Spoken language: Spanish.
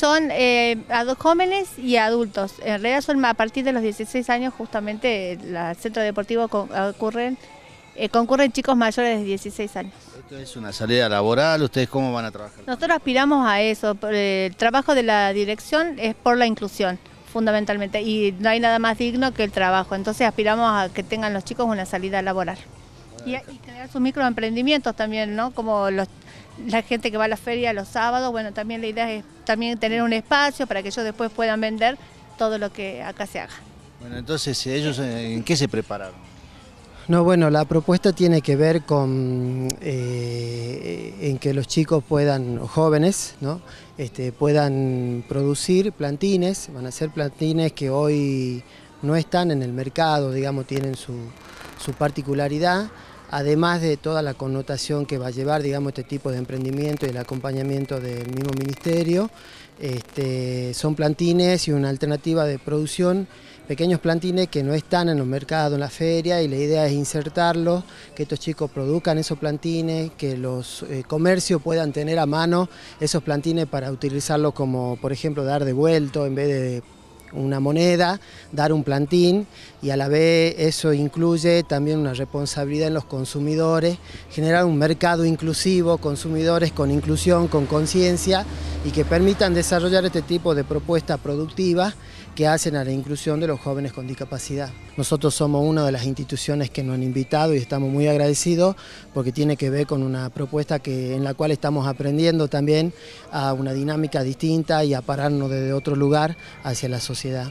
son eh, a dos jóvenes y adultos. En realidad son a partir de los 16 años justamente el centro deportivo concurren, eh, concurren chicos mayores de 16 años. ¿Esto es una salida laboral? ¿Ustedes cómo van a trabajar? Nosotros aspiramos a eso. Eh, el trabajo de la dirección es por la inclusión fundamentalmente y no hay nada más digno que el trabajo. Entonces aspiramos a que tengan los chicos una salida laboral. Y, crear sus microemprendimientos también, ¿no? Como la gente que va a la feria los sábados, bueno, también la idea es también tener un espacio para que ellos después puedan vender todo lo que acá se haga. Bueno, entonces, eh, ¿ellos eh, en qué se prepararon? No, bueno, la propuesta tiene que ver con eh, en que los chicos puedan, jóvenes, ¿no? Este, puedan producir plantines, van a ser plantines que hoy no están en el mercado, digamos, tienen su, su particularidad además de toda la connotación que va a llevar, digamos, este tipo de emprendimiento y el acompañamiento del mismo ministerio, este, son plantines y una alternativa de producción, pequeños plantines que no están en los mercados, en la feria, y la idea es insertarlos, que estos chicos produzcan esos plantines, que los eh, comercios puedan tener a mano esos plantines para utilizarlos como, por ejemplo, dar de vuelto en vez de una moneda, dar un plantín y a la vez eso incluye también una responsabilidad en los consumidores, generar un mercado inclusivo, consumidores con inclusión, con conciencia y que permitan desarrollar este tipo de propuestas productivas que hacen a la inclusión de los jóvenes con discapacidad. Nosotros somos una de las instituciones que nos han invitado y estamos muy agradecidos porque tiene que ver con una propuesta en la cual estamos aprendiendo también a una dinámica distinta y a pararnos desde otro lugar hacia la sociedad.